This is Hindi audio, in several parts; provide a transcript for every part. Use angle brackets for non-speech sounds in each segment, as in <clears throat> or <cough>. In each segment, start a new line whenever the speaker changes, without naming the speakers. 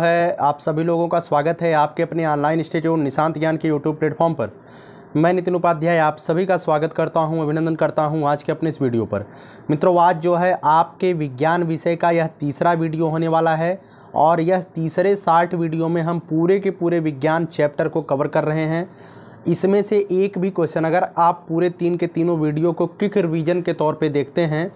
है आप सभी लोगों का स्वागत है आपके अपने ऑनलाइन इंस्टीट्यूट निशांत ज्ञान के यूट्यूब प्लेटफॉर्म पर मैं नितिन उपाध्याय आप सभी का स्वागत करता हूं अभिनंदन करता हूं आज के अपने इस वीडियो पर मित्रों आज जो है आपके विज्ञान विषय का यह तीसरा वीडियो होने वाला है और यह तीसरे साठ वीडियो में हम पूरे के पूरे विज्ञान चैप्टर को कवर कर रहे हैं इसमें से एक भी क्वेश्चन अगर आप पूरे तीन के तीनों वीडियो को किक रिवीजन के तौर पर देखते हैं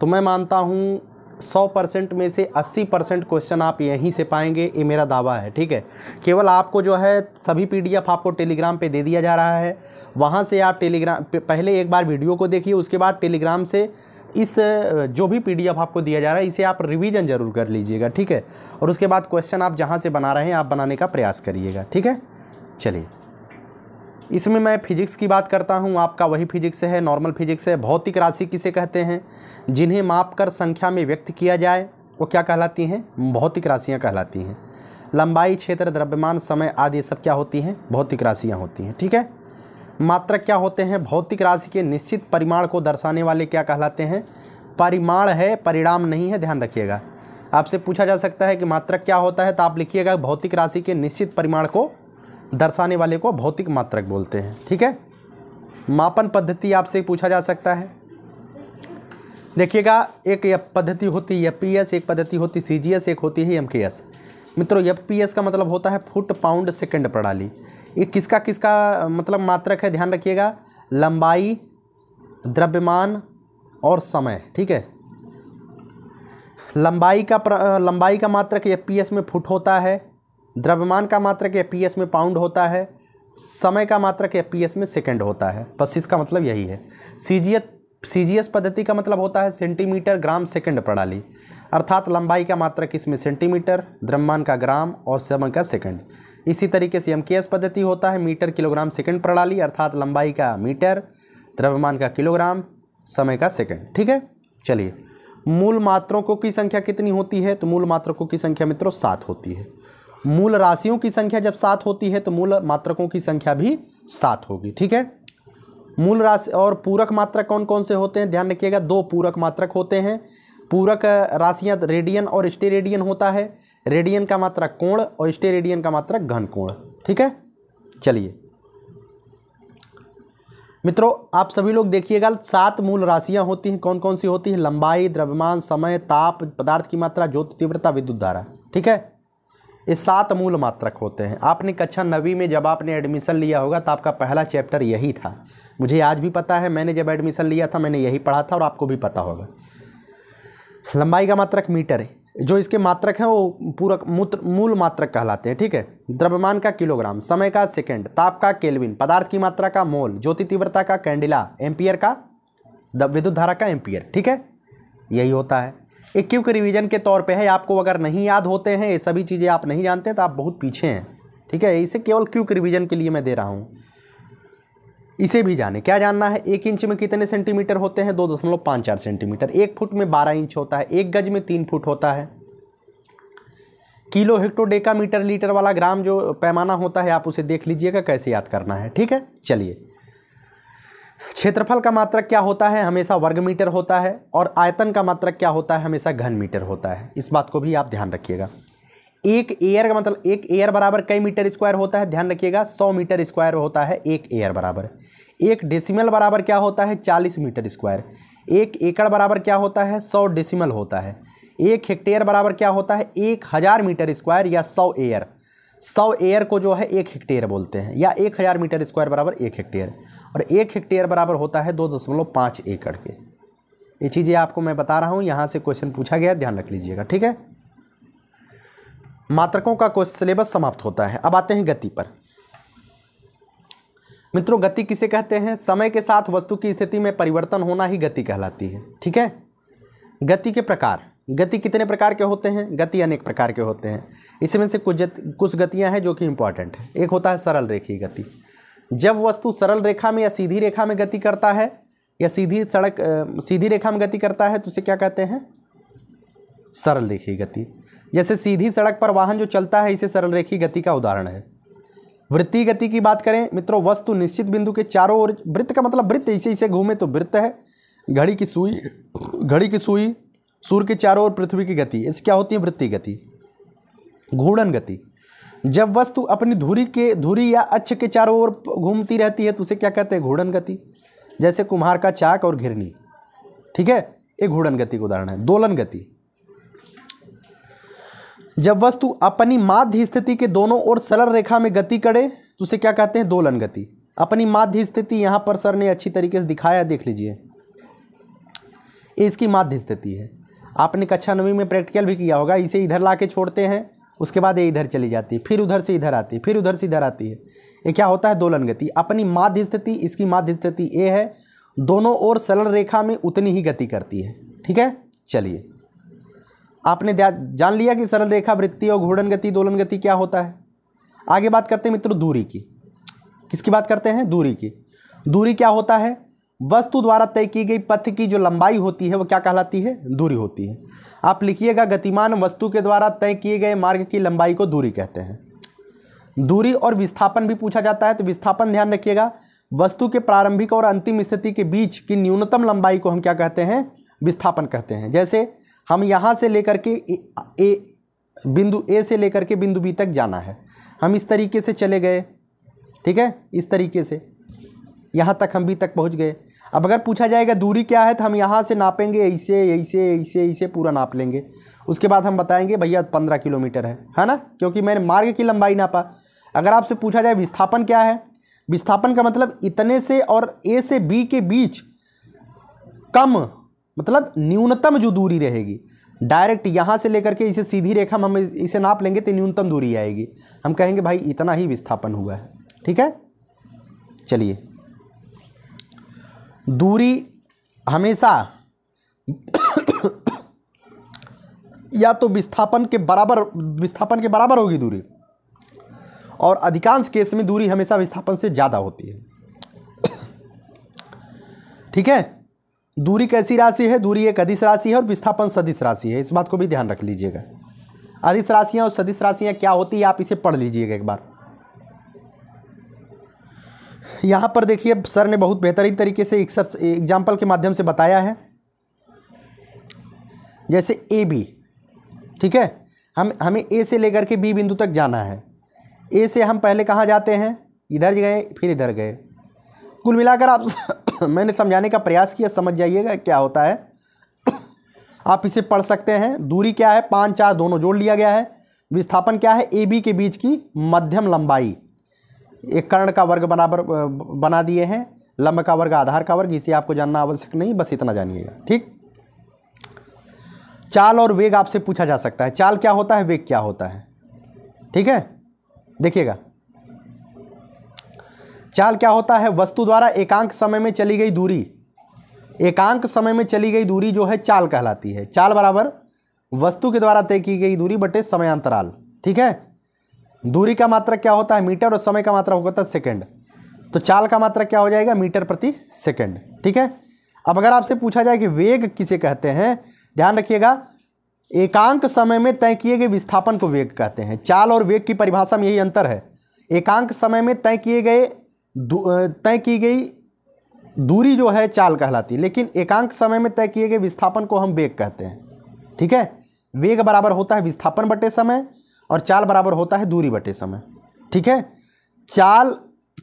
तो मैं मानता हूँ सौ परसेंट में से अस्सी परसेंट क्वेश्चन आप यहीं से पाएंगे ये मेरा दावा है ठीक है केवल आपको जो है सभी पीडीएफ आपको टेलीग्राम पे दे दिया जा रहा है वहाँ से आप टेलीग्राम पहले एक बार वीडियो को देखिए उसके बाद टेलीग्राम से इस जो भी पीडीएफ आपको दिया जा रहा है इसे आप रिवीजन जरूर कर लीजिएगा ठीक है और उसके बाद क्वेश्चन आप जहाँ से बना रहे हैं आप बनाने का प्रयास करिएगा ठीक है चलिए इसमें मैं फिजिक्स की बात करता हूँ आपका वही फिजिक्स है नॉर्मल फिजिक्स है भौतिक राशि किसे कहते हैं जिन्हें माप कर संख्या में व्यक्त किया जाए वो क्या कहलाती हैं भौतिक राशियाँ कहलाती हैं लंबाई क्षेत्र द्रव्यमान समय आदि सब क्या होती हैं भौतिक राशियाँ होती हैं ठीक है मात्रक क्या होते हैं भौतिक राशि के निश्चित परिमाण को दर्शाने वाले क्या कहलाते हैं परिमाण है परिणाम नहीं है ध्यान रखिएगा आपसे पूछा जा सकता है कि मात्रक क्या होता है तो आप लिखिएगा भौतिक राशि के निश्चित परिमाण को दर्शाने वाले को भौतिक मात्रक बोलते हैं ठीक है मापन पद्धति आपसे पूछा जा सकता है देखिएगा एक पद्धति होती है पीएस एक पद्धति होती सी जी एस एक होती है एमकेएस मित्रों एफ पी एस का मतलब होता है फुट पाउंड सेकंड प्रणाली ये किसका किसका मतलब मात्रक है ध्यान रखिएगा लंबाई द्रव्यमान और समय ठीक है लंबाई का लंबाई का मात्रक यफ पी एस में फुट होता है द्रव्यमान का मात्रक एफ में पाउंड होता है समय का मात्रक एफ में सेकेंड होता है बस इसका मतलब यही है सी जी पद्धति का मतलब होता है सेंटीमीटर ग्राम सेकेंड प्रणाली अर्थात लंबाई का मात्रक इसमें सेंटीमीटर द्रव्यमान का ग्राम और समय का सेकेंड इसी तरीके से एम पद्धति होता है मीटर किलोग्राम सेकेंड प्रणाली अर्थात लंबाई का मीटर द्रव्यमान का किलोग्राम समय का सेकेंड ठीक है चलिए मूल मात्रों को की संख्या कितनी होती है तो मूल मात्रकों की संख्या मित्रों सात होती है मूल राशियों की संख्या जब सात होती है तो मूल मात्रकों की संख्या भी सात होगी ठीक है मूल राशि और पूरक मात्रक कौन कौन से होते हैं ध्यान रखिएगा दो पूरक मात्रक होते हैं पूरक राशियाँ रेडियन और स्टेरेडियन होता है रेडियन का मात्रक कोण और स्टेरेडियन का मात्रक घन कोण ठीक है चलिए मित्रों आप सभी लोग देखिएगा सात मूल राशियां होती हैं कौन कौन सी होती हैं लंबाई द्रव्यमान समय ताप पदार्थ की मात्रा ज्योति तीव्रता विद्युत धारा ठीक है ये सात मूल मात्रक होते हैं आपने कक्षा नवी में जब आपने एडमिशन लिया होगा तो आपका पहला चैप्टर यही था मुझे आज भी पता है मैंने जब एडमिशन लिया था मैंने यही पढ़ा था और आपको भी पता होगा लंबाई का मात्रक मीटर है जो इसके मात्रक हैं वो पूरक मूत्र मूल मात्रक कहलाते हैं ठीक है द्रव्यमान का किलोग्राम समय का सेकेंड ताप का केलविन पदार्थ की मात्रा का मोल ज्योति तीव्रता का कैंडिला एम्पियर का विद्युत धारा का एम्पियर ठीक है यही होता है ये रिवीजन के तौर पे है आपको अगर नहीं याद होते हैं ये सभी चीज़ें आप नहीं जानते तो आप बहुत पीछे हैं ठीक है इसे केवल क्विक रिवीजन के लिए मैं दे रहा हूँ इसे भी जाने क्या जानना है एक इंच में कितने सेंटीमीटर होते हैं दो दशमलव पाँच चार सेंटीमीटर एक फुट में बारह इंच होता है एक गज में तीन फुट होता है किलो हेक्टोडेका मीटर लीटर वाला ग्राम जो पैमाना होता है आप उसे देख लीजिएगा कैसे याद करना है ठीक है चलिए क्षेत्रफल का मात्रक क्या होता है हमेशा वर्ग मीटर होता है और आयतन का मात्रक क्या होता है हमेशा घन मीटर होता है इस बात को भी आप ध्यान रखिएगा एक एयर का मतलब एक एयर बराबर कई मीटर स्क्वायर होता है ध्यान रखिएगा सौ मीटर स्क्वायर होता है एक एयर बराबर एक डेसिमल बराबर क्या होता है चालीस मीटर स्क्वायर एक एकड़ बराबर क्या होता है सौ डेसिमल होता है एक हेक्टेयर बराबर क्या होता है एक हज़ार मीटर स्क्वायर या सौ एयर सौ एयर को जो है एक हेक्टेयर बोलते हैं या एक हज़ार मीटर स्क्वायर बराबर एक हेक्टेयर और एक हेक्टेयर बराबर होता है दो दशमलव पाँच एकड़ के ये चीज़ें आपको मैं बता रहा हूँ यहाँ से क्वेश्चन पूछा गया ध्यान रख लीजिएगा ठीक है मात्रकों का क्वेश्चन सिलेबस समाप्त होता है अब आते हैं गति पर मित्रों गति किसे कहते हैं समय के साथ वस्तु की स्थिति में परिवर्तन होना ही गति कहलाती है ठीक है गति के प्रकार गति कितने प्रकार के होते हैं गति अनेक प्रकार के होते हैं इसमें से कुछ कुछ गतियां हैं जो कि इंपॉर्टेंट है एक होता है सरल रेखीय गति जब वस्तु सरल रेखा में या सीधी रेखा में गति करता है या सीधी सड़क सीधी रेखा में गति करता है तो उसे क्या कहते हैं सरल रेखी गति जैसे सीधी सड़क पर वाहन जो चलता है इसे सरल रेखी गति का उदाहरण है वृत्ति गति की बात करें मित्रों वस्तु निश्चित बिंदु के चारों ओर वृत्त का मतलब वृत्त इसे इसे घूमे तो वृत्त है घड़ी की सुई घड़ी की सुई सूर्य के चारों ओर पृथ्वी की गति इस क्या होती है वृत्ति गति घूर्णन गति जब वस्तु अपनी धुरी के धुरी या अक्ष के चारों ओर घूमती रहती है तो उसे क्या कहते हैं घूर्णन गति जैसे कुम्हार का चाक और घिरनी ठीक है ये घूर्णन गति का उदाहरण है दोलन गति जब वस्तु अपनी माध्य स्थिति के दोनों ओर सरल रेखा में गति करे तो उसे क्या कहते हैं दोलन गति अपनी माध्य स्थिति यहां पर सर ने अच्छी तरीके से दिखाया देख लीजिए ये इसकी माध्य स्थिति है आपने कक्षा नवी में प्रैक्टिकल भी किया होगा इसे इधर ला के छोड़ते हैं उसके बाद ये इधर चली जाती है फिर उधर से इधर आती है फिर उधर से इधर आती है ये क्या होता है दोलन गति अपनी माध्य स्थिति इसकी माध्य स्थिति ए है दोनों ओर सरल रेखा में उतनी ही गति करती है ठीक है चलिए आपने जान लिया कि सरल रेखा वृत्ति और घूर्णन गति दोलन गति क्या होता है आगे बात करते हैं मित्रों दूरी की किसकी बात करते हैं दूरी की दूरी क्या होता है वस्तु द्वारा तय की गई पथ की जो लंबाई होती है वो क्या कहलाती है दूरी होती है आप लिखिएगा गतिमान वस्तु के द्वारा तय किए गए मार्ग की लंबाई को दूरी कहते हैं दूरी और विस्थापन भी पूछा जाता है तो विस्थापन ध्यान रखिएगा वस्तु के प्रारंभिक और अंतिम स्थिति के बीच की न्यूनतम लंबाई को हम क्या कहते हैं विस्थापन कहते हैं जैसे हम यहाँ से लेकर के ए, ए बिंदु ए से लेकर के बिंदु बी तक जाना है हम इस तरीके से चले गए ठीक है इस तरीके से यहाँ तक हम बी तक पहुँच गए अब अगर पूछा जाएगा दूरी क्या है तो हम यहाँ से नापेंगे ऐसे ऐसे ऐसे ऐसे पूरा नाप लेंगे उसके बाद हम बताएंगे भैया पंद्रह किलोमीटर है है ना क्योंकि मैंने मार्ग की लंबाई नापा अगर आपसे पूछा जाए विस्थापन क्या है विस्थापन का मतलब इतने से और ए से बी के बीच कम मतलब न्यूनतम जो दूरी रहेगी डायरेक्ट यहाँ से लेकर के इसे सीधी रेखा हम इसे नाप लेंगे तो न्यूनतम दूरी आएगी हम कहेंगे भाई इतना ही विस्थापन हुआ है ठीक है चलिए दूरी हमेशा या तो विस्थापन के बराबर विस्थापन के बराबर होगी दूरी और अधिकांश केस में दूरी हमेशा विस्थापन से ज़्यादा होती है ठीक है दूरी कैसी राशि है दूरी एक अधिस राशि है और विस्थापन सदिश राशि है इस बात को भी ध्यान रख लीजिएगा अधिस राशियाँ और सदिश राशियाँ क्या होती है आप इसे पढ़ लीजिएगा एक बार यहाँ पर देखिए सर ने बहुत बेहतरीन तरीके से एग्जाम्पल के माध्यम से बताया है जैसे ए बी ठीक है हम हमें ए से लेकर के बी बिंदु तक जाना है ए से हम पहले कहाँ जाते हैं इधर गए फिर इधर गए कुल मिलाकर आप <coughs> मैंने समझाने का प्रयास किया समझ जाइएगा क्या होता है <coughs> आप इसे पढ़ सकते हैं दूरी क्या है पाँच चार दोनों जोड़ लिया गया है विस्थापन क्या है ए बी के बीच की मध्यम लंबाई एक कर्ण का वर्ग बराबर बना दिए हैं लंब का वर्ग आधार का वर्ग इसे आपको जानना आवश्यक नहीं बस इतना जानिएगा ठीक चाल और वेग आपसे पूछा जा सकता है चाल क्या होता है वेग क्या होता है ठीक है देखिएगा चाल क्या होता है वस्तु द्वारा एकांक समय में चली गई दूरी एकांक समय में चली गई दूरी जो है चाल कहलाती है चाल बराबर वस्तु के द्वारा तय की गई दूरी बटे समय अंतराल ठीक है दूरी का मात्रक क्या होता है मीटर और समय का मात्रक होता है तो सेकेंड तो चाल का मात्रक क्या हो जाएगा मीटर प्रति सेकेंड ठीक है अब अगर आपसे पूछा जाए कि वेग किसे कहते हैं ध्यान रखिएगा एकांक समय में तय किए गए विस्थापन को वेग कहते हैं चाल और वेग की परिभाषा में यही अंतर है एकांक समय में तय किए गए तय की गई दूरी जो है चाल कहलाती है लेकिन एकांक समय में तय किए गए विस्थापन को हम वेग कहते हैं ठीक है वेग बराबर होता है विस्थापन बटे समय और चाल बराबर होता है दूरी बटे समय ठीक है चाल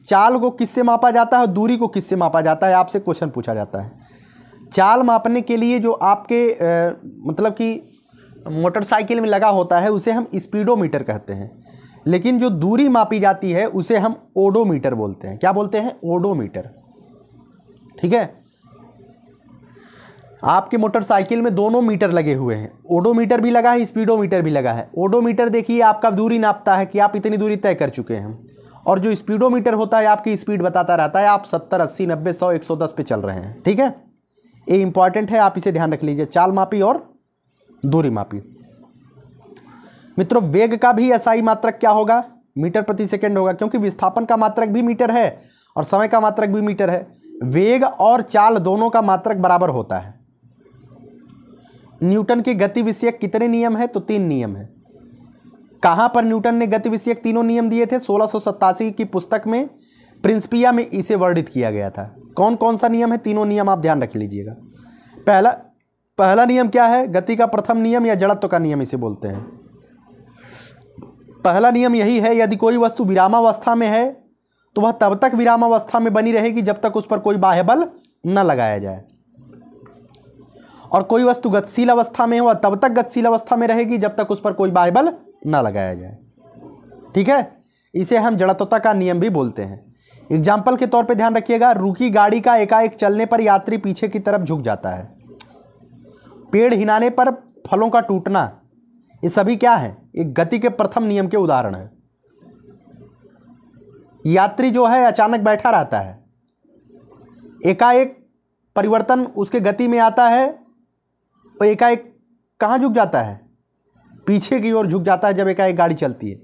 चाल को किससे मापा जाता है और दूरी को किससे मापा जाता है आपसे क्वेश्चन पूछा जाता है चाल मापने के लिए जो आपके आ, मतलब कि मोटरसाइकिल में लगा होता है उसे हम स्पीडोमीटर कहते हैं लेकिन जो दूरी मापी जाती है उसे हम ओडोमीटर बोलते हैं क्या बोलते हैं ओडोमीटर ठीक है आपके मोटरसाइकिल में दोनों मीटर लगे हुए हैं ओडोमीटर भी लगा है स्पीडोमीटर भी लगा है ओडोमीटर देखिए आपका दूरी नापता है कि आप इतनी दूरी तय कर चुके हैं और जो स्पीडोमीटर होता है आपकी स्पीड बताता रहता है आप सत्तर अस्सी नब्बे सौ एक सौ दस पे चल रहे हैं ठीक है ये इंपॉर्टेंट है आप इसे ध्यान रख लीजिए चाल मापी और दूरी मापी मित्रों वेग का भी ऐसा मात्रक क्या होगा मीटर प्रति सेकेंड होगा क्योंकि विस्थापन का मात्रक भी मीटर है और समय का मात्रक भी मीटर है वेग और चाल दोनों का मात्रक बराबर होता है न्यूटन के गति विषयक कितने नियम हैं तो तीन नियम हैं कहाँ पर न्यूटन ने गति विषयक तीनों नियम दिए थे सोलह की पुस्तक में प्रिंसिपिया में इसे वर्णित किया गया था कौन कौन सा नियम है तीनों नियम आप ध्यान रख लीजिएगा पहला पहला नियम क्या है गति का प्रथम नियम या जड़त्व का नियम इसे बोलते हैं पहला नियम यही है यदि कोई वस्तु विरामावस्था में है तो वह तब तक विरामावस्था में बनी रहेगी जब तक उस पर कोई बाह्य बल न लगाया जाए और कोई वस्तु गतिशील अवस्था में हो तब तक गतिशील अवस्था में रहेगी जब तक उस पर कोई बाइबल ना लगाया जाए ठीक है इसे हम जड़त्वता का नियम भी बोलते हैं एग्जाम्पल के तौर पर ध्यान रखिएगा रुकी गाड़ी का एकाएक चलने पर यात्री पीछे की तरफ झुक जाता है पेड़ हिलाने पर फलों का टूटना ये सभी क्या है एक गति के प्रथम नियम के उदाहरण है यात्री जो है अचानक बैठा रहता है एकाएक परिवर्तन उसके गति में आता है वो एकाएक कहाँ झुक जाता है पीछे की ओर झुक जाता है जब एकाएक गाड़ी चलती है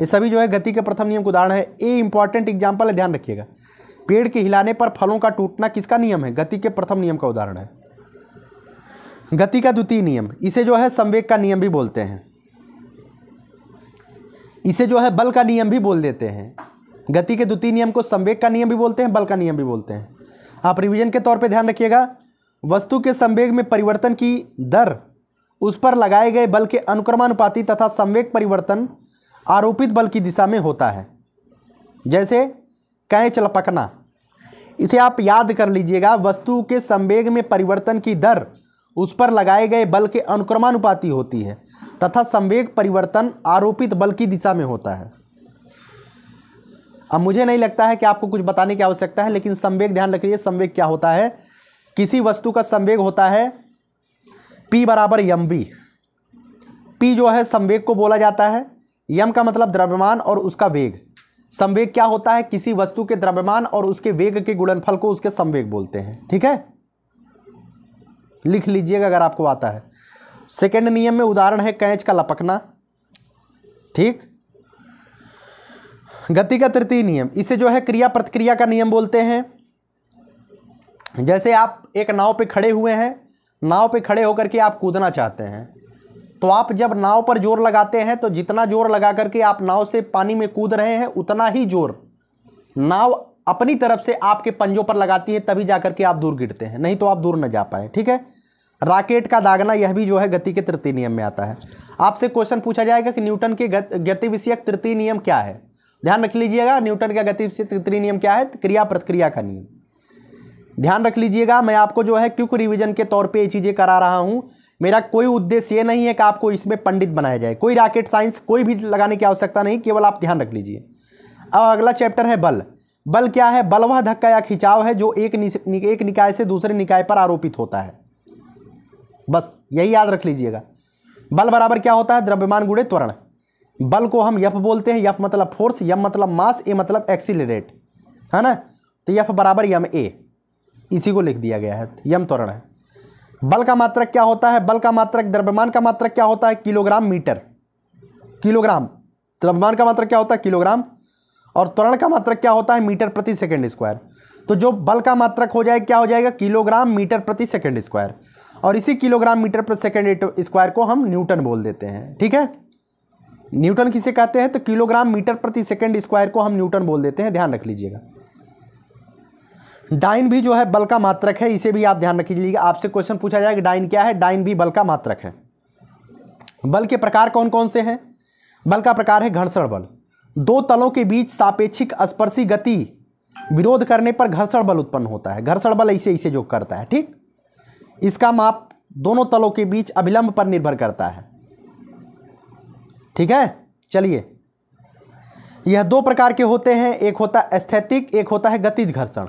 ये सभी जो है गति के प्रथम नियम का उदाहरण है ये इंपॉर्टेंट एग्जाम्पल है ध्यान रखिएगा पेड़ के हिलाने पर फलों का टूटना किसका नियम है गति के प्रथम नियम का उदाहरण है गति का द्वितीय नियम इसे जो है संवेग का नियम भी बोलते हैं इसे जो है बल का नियम भी बोल देते हैं गति के द्वितीय नियम को संवेग का नियम भी बोलते हैं बल का नियम भी बोलते हैं आप रिवीजन के तौर पे ध्यान रखिएगा वस्तु के संवेग में परिवर्तन की दर उस पर लगाए गए बल के अनुक्रमानुपाती तथा संवेग परिवर्तन आरोपित बल की दिशा में होता है जैसे कैच लपकना इसे आप याद कर लीजिएगा वस्तु के संवेग में परिवर्तन की दर उस पर लगाए गए बल के अनुक्रमानुपाती होती है तथा संवेग परिवर्तन आरोपित बल की दिशा में होता है अब मुझे नहीं लगता है कि आपको कुछ बताने की आवश्यकता है लेकिन संवेग ध्यान रखिए संवेग क्या होता है किसी वस्तु का संवेग होता है पी बराबर यम बी पी जो है संवेग को बोला जाता है यम का मतलब द्रव्यमान और उसका वेग संवेग क्या होता है किसी वस्तु के द्रव्यमान और उसके वेग के गुणनफल को उसके संवेग बोलते हैं ठीक है लिख लीजिएगा अगर आपको आता है सेकेंड नियम में उदाहरण है कैच का लपकना ठीक गति का तृतीय नियम इसे जो है क्रिया प्रतिक्रिया का नियम बोलते हैं जैसे आप एक नाव पे खड़े हुए हैं नाव पे खड़े होकर के आप कूदना चाहते हैं तो आप जब नाव पर जोर लगाते हैं तो जितना जोर लगा करके आप नाव से पानी में कूद रहे हैं उतना ही जोर नाव अपनी तरफ से आपके पंजों पर लगाती है तभी जाकर के आप दूर गिरते हैं नहीं तो आप दूर न जा पाए ठीक है राकेट का दागना यह भी जो है गति के तृतीय नियम में आता है आपसे क्वेश्चन पूछा जाएगा कि न्यूटन के गति विषयक तृतीय नियम क्या है ध्यान रख लीजिएगा न्यूटन का गति विषय तृतीय नियम क्या है क्रिया प्रतिक्रिया का नियम ध्यान रख लीजिएगा मैं आपको जो है क्विक रिविजन के तौर पे ये चीज़ें करा रहा हूँ मेरा कोई उद्देश्य ये नहीं है कि आपको इसमें पंडित बनाया जाए कोई रॉकेट साइंस कोई भी लगाने की आवश्यकता नहीं केवल आप ध्यान रख लीजिए अब अगला चैप्टर है बल बल क्या है बल वह धक्का या खिंचाव है जो एक नि, एक निकाय से दूसरे निकाय पर आरोपित होता है बस यही याद रख लीजिएगा बल बराबर क्या होता है द्रव्यमान गुड़े त्वरण बल को हम यफ बोलते हैं यफ मतलब फोर्स यम मतलब मास ए मतलब एक्सीलरेट है ना तो यफ बराबर यम ए इसी को लिख दिया गया है यम त्वरण है बल का मात्रक क्या होता है बल का मात्रक द्रव्यमान का मात्रक क्या होता है किलोग्राम मीटर किलोग्राम द्रव्यमान का मात्रक क्या होता है किलोग्राम और त्वरण का मात्रक क्या होता है मीटर प्रति सेकेंड स्क्वायर तो जो बल का मात्रक हो जाए क्या हो जाएगा किलोग्राम मीटर प्रति सेकेंड स्क्वायर और इसी किलोग्राम मीटर प्रति सेकेंड स्क्वायर को हम न्यूटन बोल देते हैं ठीक है न्यूटन किसे कहते हैं तो किलोग्राम मीटर प्रति सेकेंड स्क्वायर को हम न्यूटन बोल देते हैं ध्यान रख लीजिएगा डाइन भी जो है बल का मात्रक है इसे भी आप ध्यान रख लीजिएगा आपसे क्वेश्चन पूछा जाएगा डाइन क्या है डाइन भी बल का मात्रक है बल के प्रकार कौन कौन से हैं बल का प्रकार है घर्षण बल दो तलों के बीच सापेक्षिक स्पर्शी गति विरोध करने पर घर्षण बल उत्पन्न होता है घर्षण बल ऐसे ऐसे जो करता है ठीक इसका माप दोनों तलों के बीच अभिलंब पर निर्भर करता है ठीक है चलिए यह दो प्रकार के होते हैं एक होता है स्थैतिक एक होता है गतिज घर्षण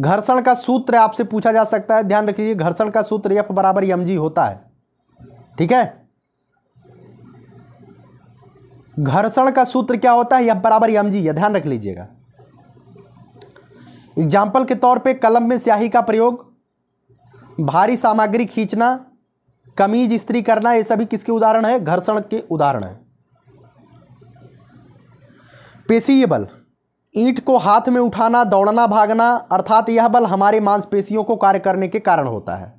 घर्षण का सूत्र आपसे पूछा जा सकता है ध्यान रखिए घर्षण का सूत्र एफ बराबर एम जी होता है ठीक है घर्षण का सूत्र क्या होता है एफ बराबर एम जी ध्यान रख लीजिएगा एग्जाम्पल के तौर पे कलम में स्याही का प्रयोग भारी सामग्री खींचना कमीज स्त्री करना ये सभी किसके उदाहरण है घर्षण के उदाहरण है बल ईट को हाथ में उठाना दौड़ना भागना अर्थात यह बल हमारे मांसपेशियों को कार्य करने के कारण होता है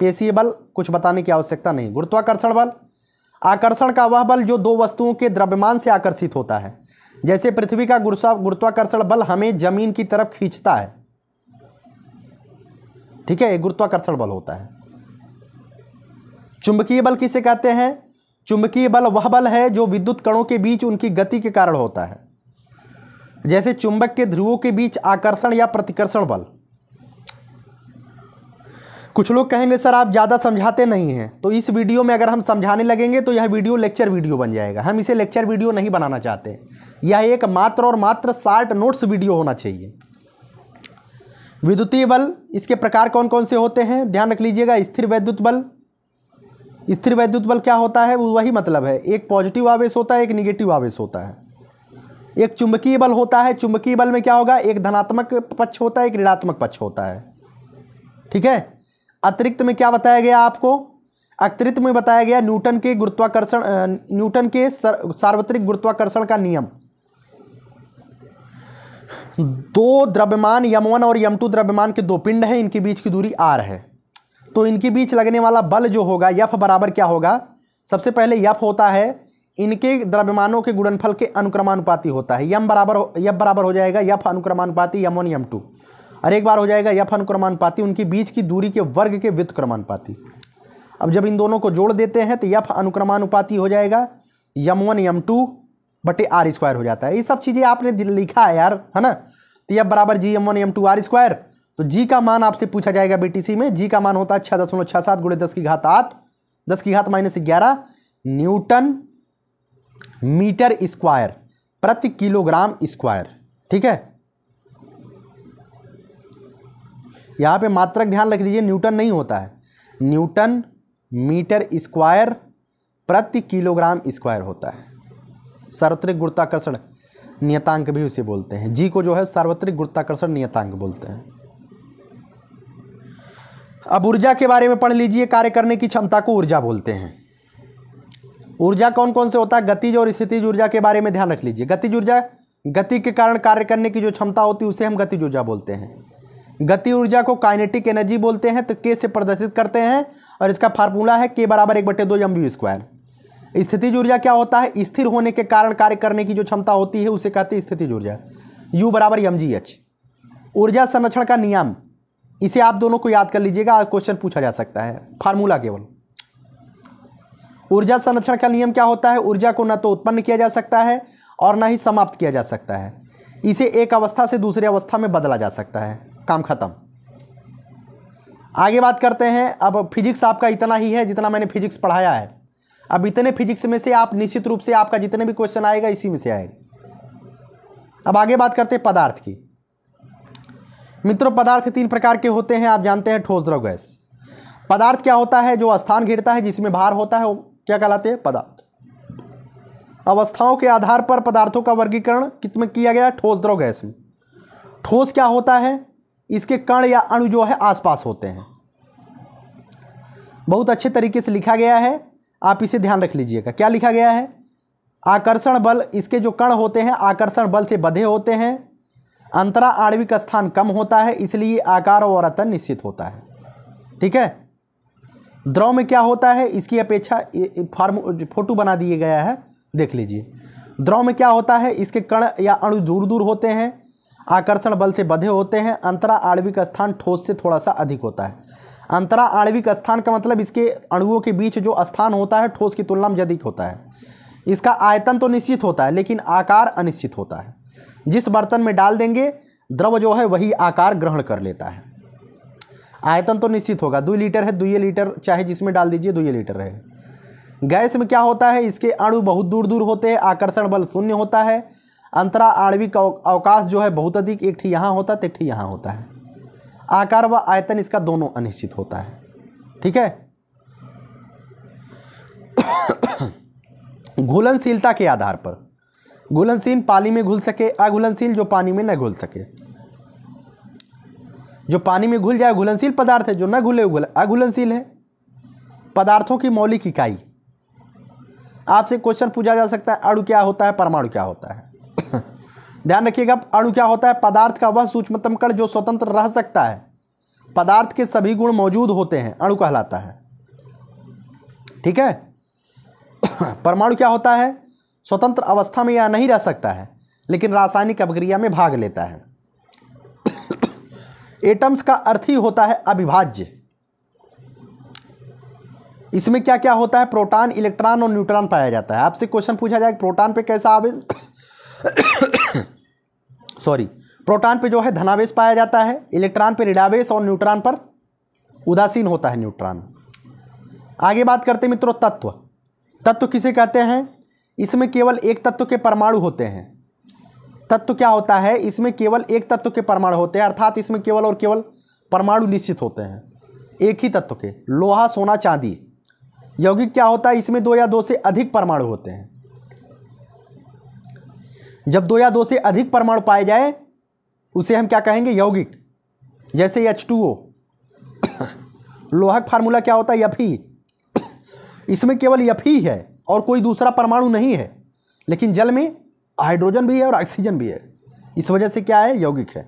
पेशीय बल कुछ बताने की आवश्यकता नहीं गुरुत्वाकर्षण बल आकर्षण का वह बल जो दो वस्तुओं के द्रव्यमान से आकर्षित होता है जैसे पृथ्वी का गुरुत्वाकर्षण बल हमें जमीन की तरफ खींचता है ठीक है गुरुत्वाकर्षण बल होता है चुंबकीय बल किसे कहते हैं चुंबकीय बल वह बल है जो विद्युत कणों के बीच उनकी गति के कारण होता है जैसे चुंबक के ध्रुवों के बीच आकर्षण या प्रतिकर्षण बल कुछ लोग कहेंगे सर आप ज़्यादा समझाते नहीं हैं तो इस वीडियो में अगर हम समझाने लगेंगे तो यह वीडियो लेक्चर वीडियो बन जाएगा हम इसे लेक्चर वीडियो नहीं बनाना चाहते यह एक मात्र और मात्र शार्ट नोट्स वीडियो होना चाहिए विद्युतीय बल इसके प्रकार कौन कौन से होते हैं ध्यान रख लीजिएगा स्थिर वैद्युत बल स्थिर वैद्युत बल क्या होता है वही मतलब है एक पॉजिटिव आवेश होता है एक निगेटिव आवेश होता है एक चुंबकीय बल होता है चुंबकीय बल में क्या होगा एक धनात्मक पक्ष होता है एक ऋणात्मक पक्ष होता है ठीक है अतिरिक्त में क्या बताया गया आपको अतिरिक्त में बताया गया न्यूटन के गुरुत्वाकर्षण न्यूटन के सार्वत्रिक गुरुत्वाकर्षण का नियम दो द्रव्यमान यम वन और यम टू द्रव्यमान के दो पिंड हैं इनके बीच की दूरी आर है तो इनके बीच लगने वाला बल जो होगा यफ बराबर क्या होगा सबसे पहले यफ होता है इनके द्रव्यमानों के गुणनफल के अनुक्रमानुपाती होता है यम बराबर यफ बराबर हो जाएगा यफ अनुक्रमानुपाती यम वन यम टू और एक बार हो जाएगा यफ अनुक्रमानुपाती उनके बीच की दूरी के वर्ग के वित्त व्युत्क्रमानुपाती अब जब इन दोनों को जोड़ देते हैं तो यफ अनुक्रमानुपाती हो जाएगा यम वन यम टू बटे आर स्क्वायर हो जाता है ये सब चीज़ें आपने लिखा है यार है ना तो यफ बराबर G M one M two R square तो जी का मान आपसे पूछा जाएगा बीटीसी में जी का मान होता है छः दशमलव छः सात गुड़े दस की घात आठ दस की घात माइनस ग्यारह न्यूटन मीटर स्क्वायर प्रति किलोग्राम स्क्वायर ठीक है यहाँ पे मात्रक ध्यान रख लीजिए न्यूटन नहीं होता है न्यूटन मीटर स्क्वायर प्रति किलोग्राम स्क्वायर होता है सार्वत्रिक गुरुत्वाकर्षण नियतांक भी उसे बोलते हैं जी को जो है सार्वत्रिक गुरुत्वाकर्षण नियतांक बोलते हैं अब ऊर्जा के बारे में पढ़ लीजिए कार्य करने की क्षमता को ऊर्जा बोलते हैं ऊर्जा कौन कौन से होता है गतिज और स्थितिज ऊर्जा के बारे में ध्यान रख लीजिए गतिज ऊर्जा गति के कारण कार्य करने की जो क्षमता होती है उसे हम गतिज ऊर्जा बोलते हैं गति ऊर्जा को काइनेटिक एनर्जी बोलते हैं तो के से प्रदर्शित करते हैं और इसका फार्मूला है के बराबर एक बटे दो एम बी स्क्वायर स्थितिज ऊर्जा क्या होता है स्थिर होने के कारण कार्य करने की जो क्षमता होती है उसे कहते हैं स्थितिज ऊर्जा यू बराबर एम जी एच ऊर्जा संरक्षण का नियम इसे आप दोनों को याद कर लीजिएगा क्वेश्चन पूछा जा सकता है फार्मूला केवल ऊर्जा संरक्षण का नियम क्या होता है ऊर्जा को न तो उत्पन्न किया जा सकता है और ना ही समाप्त किया जा सकता है इसे एक अवस्था से दूसरी अवस्था में बदला जा सकता है काम खत्म आगे बात करते हैं अब फिजिक्स आपका इतना ही है जितना मैंने फिजिक्स पढ़ाया है अब इतने फिजिक्स में से आप निश्चित रूप से आपका जितने भी क्वेश्चन आएगा इसी में से आएगा अब आगे बात करते हैं पदार्थ की मित्रों पदार्थ तीन प्रकार के होते हैं आप जानते हैं ठोस द्रव गैस पदार्थ क्या होता है जो स्थान घिरता है जिसमें भार होता है क्या कहलाते हैं पदार्थ अवस्थाओं के आधार पर पदार्थों का वर्गीकरण कितने किया गया ठोस द्रव गैस में ठोस क्या होता है इसके कण या अणु जो है आसपास होते हैं बहुत अच्छे तरीके से लिखा गया है आप इसे ध्यान रख लीजिएगा क्या लिखा गया है आकर्षण बल इसके जो कण होते हैं आकर्षण बल से बधे होते हैं अंतरा आणविक स्थान कम होता है इसलिए आकार और अतन निश्चित होता है ठीक है द्रव में क्या होता है इसकी अपेक्षा फार्म फोटो बना दिए गया है देख लीजिए द्रव में क्या होता है इसके कण या अणु दूर दूर होते हैं आकर्षण बल से बधे होते हैं अंतरा आणविक स्थान ठोस से थोड़ा सा अधिक होता है अंतरा आणविक स्थान का मतलब इसके अणुओं के बीच जो स्थान होता है ठोस की तुलना में अधिक होता है इसका आयतन तो निश्चित होता है लेकिन आकार अनिश्चित होता है जिस बर्तन में डाल देंगे द्रव जो है वही आकार ग्रहण कर लेता है आयतन तो निश्चित होगा दुई लीटर है दुई लीटर चाहे जिसमें डाल दीजिए दुई लीटर है गैस में क्या होता है इसके अणु बहुत दूर दूर होते हैं आकर्षण बल शून्य होता है अंतरा आणविक अवकाश जो है बहुत अधिक एक ठी यहाँ होता है एक यहाँ होता है आकार व आयतन इसका दोनों अनिश्चित होता है ठीक है <coughs> घुलनशीलता के आधार पर घुलनशील पानी में घुल सके अघुलनशील जो पानी में न घुल सके जो पानी में घुल जाए घुलनशील पदार्थ है जो न घुले घुल अघुलनशील है पदार्थों की मौलिक इकाई आपसे क्वेश्चन पूछा जा सकता है अणु क्या होता है परमाणु क्या होता है <coughs> ध्यान रखिएगा अणु क्या होता है पदार्थ का वह सूक्ष्मतम कण जो स्वतंत्र रह सकता है पदार्थ के सभी गुण मौजूद होते हैं अणु कहलाता है ठीक है <coughs> परमाणु क्या होता है स्वतंत्र अवस्था में यह नहीं रह सकता है लेकिन रासायनिक अभिक्रिया में भाग लेता है एटम्स का अर्थ ही होता है अविभाज्य इसमें क्या क्या होता है प्रोटॉन इलेक्ट्रॉन और न्यूट्रॉन पाया जाता है आपसे क्वेश्चन पूछा जाए प्रोटॉन पे कैसा आवेश <coughs> सॉरी प्रोटॉन पे जो है धनावेश पाया जाता है इलेक्ट्रॉन पे ऋणावेश और न्यूट्रॉन पर उदासीन होता है न्यूट्रॉन आगे बात करते मित्रों तत्व तत्व किसे कहते हैं इसमें केवल एक तत्व के परमाणु होते हैं तत्व क्या होता है इसमें केवल एक तत्व के परमाणु होते हैं अर्थात इसमें केवल और केवल परमाणु निश्चित होते हैं एक ही तत्व के लोहा सोना चांदी यौगिक क्या होता है इसमें दो या दो से अधिक परमाणु होते हैं जब दो या दो से अधिक परमाणु पाए जाए उसे हम क्या कहेंगे यौगिक जैसे एच टू ओ लोहक फार्मूला क्या होता है ही <coughs> इसमें केवल ही है और कोई दूसरा परमाणु नहीं है लेकिन जल में हाइड्रोजन भी है और ऑक्सीजन भी है इस वजह से क्या है यौगिक है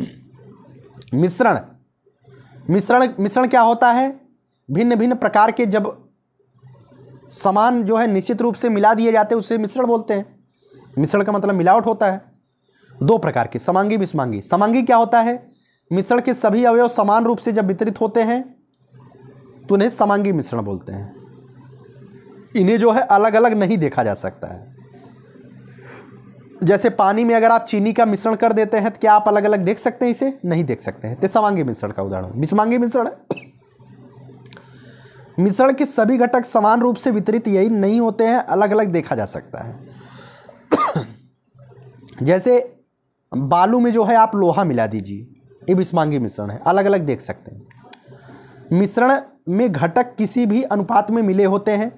<coughs> मिश्रण मिश्रण मिश्रण क्या होता है भिन्न भिन्न प्रकार के जब समान जो है निश्चित रूप से मिला दिए जाते हैं उसे मिश्रण बोलते हैं मिश्रण का मतलब मिलावट होता है दो प्रकार के समांगी विषमांगी समांगी क्या होता है मिश्रण के सभी अवयव समान रूप से जब वितरित होते हैं तो उन्हें समांगी मिश्रण बोलते हैं इन्हें जो है अलग अलग नहीं देखा जा सकता है जैसे पानी में अगर आप चीनी का मिश्रण कर देते हैं तो क्या आप अलग अलग देख सकते हैं इसे नहीं देख सकते हैं तेसमांगी तो मिश्रण का उदाहरण विषमांगी मिश्रण मिश्रण के सभी घटक समान रूप से वितरित यही नहीं होते हैं अलग अलग देखा जा सकता है जैसे बालू में जो है आप लोहा मिला दीजिए ये विषमांगी मिश्रण है अलग अलग देख सकते हैं मिश्रण में घटक किसी भी अनुपात में मिले होते हैं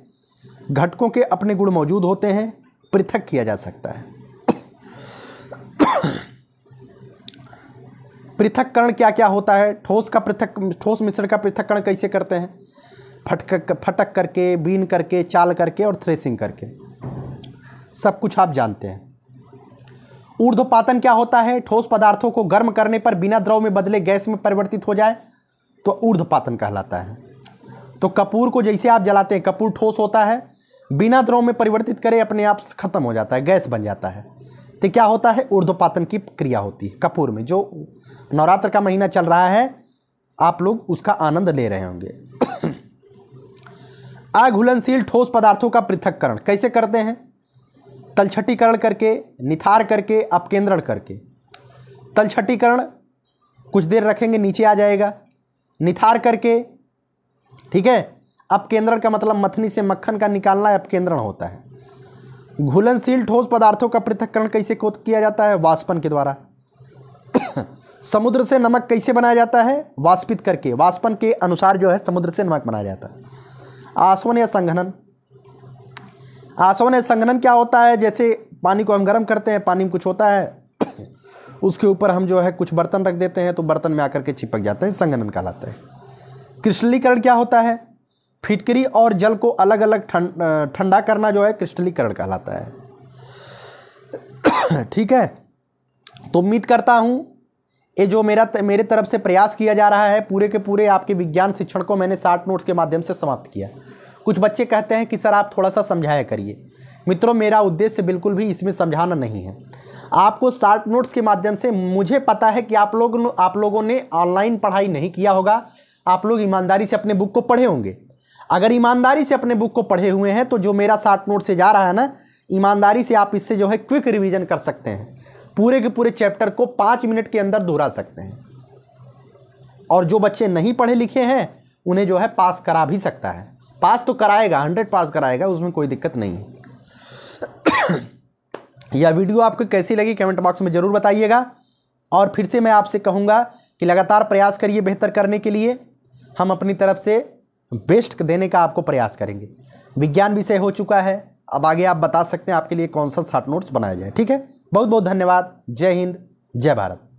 घटकों के अपने गुण मौजूद होते हैं पृथक किया जा सकता है पृथककरण क्या क्या होता है ठोस का पृथक ठोस मिश्रण का पृथककरण कैसे करते हैं फटक फटक करके बीन करके चाल करके और थ्रेसिंग करके सब कुछ आप जानते हैं ऊर्ध्वपातन क्या होता है ठोस पदार्थों को गर्म करने पर बिना द्रव में बदले गैस में परिवर्तित हो जाए तो ऊर्ध्वपातन कहलाता है तो कपूर को जैसे आप जलाते हैं कपूर ठोस होता है बिना द्रव में परिवर्तित करें अपने आप खत्म हो जाता है गैस बन जाता है तो क्या होता है ऊर्ध्वपातन की क्रिया होती है कपूर में जो नवरात्र का महीना चल रहा है आप लोग उसका आनंद ले रहे होंगे अघुलनशील <clears throat> ठोस पदार्थों का पृथककरण कैसे करते हैं तलछटीकरण करके निथार करके अपकेंद्रण करके तलछटीकरण कुछ देर रखेंगे नीचे आ जाएगा निथार करके ठीक है अपकेंद्रण का मतलब मथनी से मक्खन का निकालना अपकेंद्रण होता है घुलनशील ठोस पदार्थों का पृथककरण कैसे किया जाता है वाष्पन के द्वारा समुद्र से नमक कैसे बनाया जाता है वाष्पित करके वाष्पन के अनुसार जो है समुद्र से नमक बनाया जाता है आसवन या संघनन आसवन या संघनन क्या होता है जैसे पानी को हम गर्म करते हैं पानी में कुछ होता है उसके ऊपर हम जो है कुछ बर्तन रख देते हैं तो बर्तन में आकर के चिपक जाते हैं संघनन कहलाते हैं क्रिस्टलीकरण क्या होता है फिटकरी और जल को अलग अलग ठंडा थन, करना जो है क्रिस्टलीकरण कहलाता है <coughs> ठीक है तो उम्मीद करता हूँ ये जो मेरा मेरे तरफ से प्रयास किया जा रहा है पूरे के पूरे आपके विज्ञान शिक्षण को मैंने शार्ट नोट्स के माध्यम से समाप्त किया कुछ बच्चे कहते हैं कि सर आप थोड़ा सा समझाया करिए मित्रों मेरा उद्देश्य बिल्कुल भी इसमें समझाना नहीं है आपको शार्ट नोट्स के माध्यम से मुझे पता है कि आप लोग आप लोगों ने ऑनलाइन पढ़ाई नहीं किया होगा आप लोग ईमानदारी से अपने बुक को पढ़े होंगे अगर ईमानदारी से अपने बुक को पढ़े हुए हैं तो जो मेरा शार्ट नोट से जा रहा है ना ईमानदारी से आप इससे जो है क्विक रिवीजन कर सकते हैं पूरे के पूरे चैप्टर को पाँच मिनट के अंदर दोहरा सकते हैं और जो बच्चे नहीं पढ़े लिखे हैं उन्हें जो है पास करा भी सकता है पास तो कराएगा हंड्रेड पास कराएगा उसमें कोई दिक्कत नहीं है यह वीडियो आपको कैसी लगी कमेंट बॉक्स में ज़रूर बताइएगा और फिर से मैं आपसे कहूँगा कि लगातार प्रयास करिए बेहतर करने के लिए हम अपनी तरफ से बेस्ट देने का आपको प्रयास करेंगे विज्ञान विषय हो चुका है अब आगे आप बता सकते हैं आपके लिए कौन सा शार्ट नोट्स बनाया जाए ठीक है बहुत बहुत धन्यवाद जय हिंद जय भारत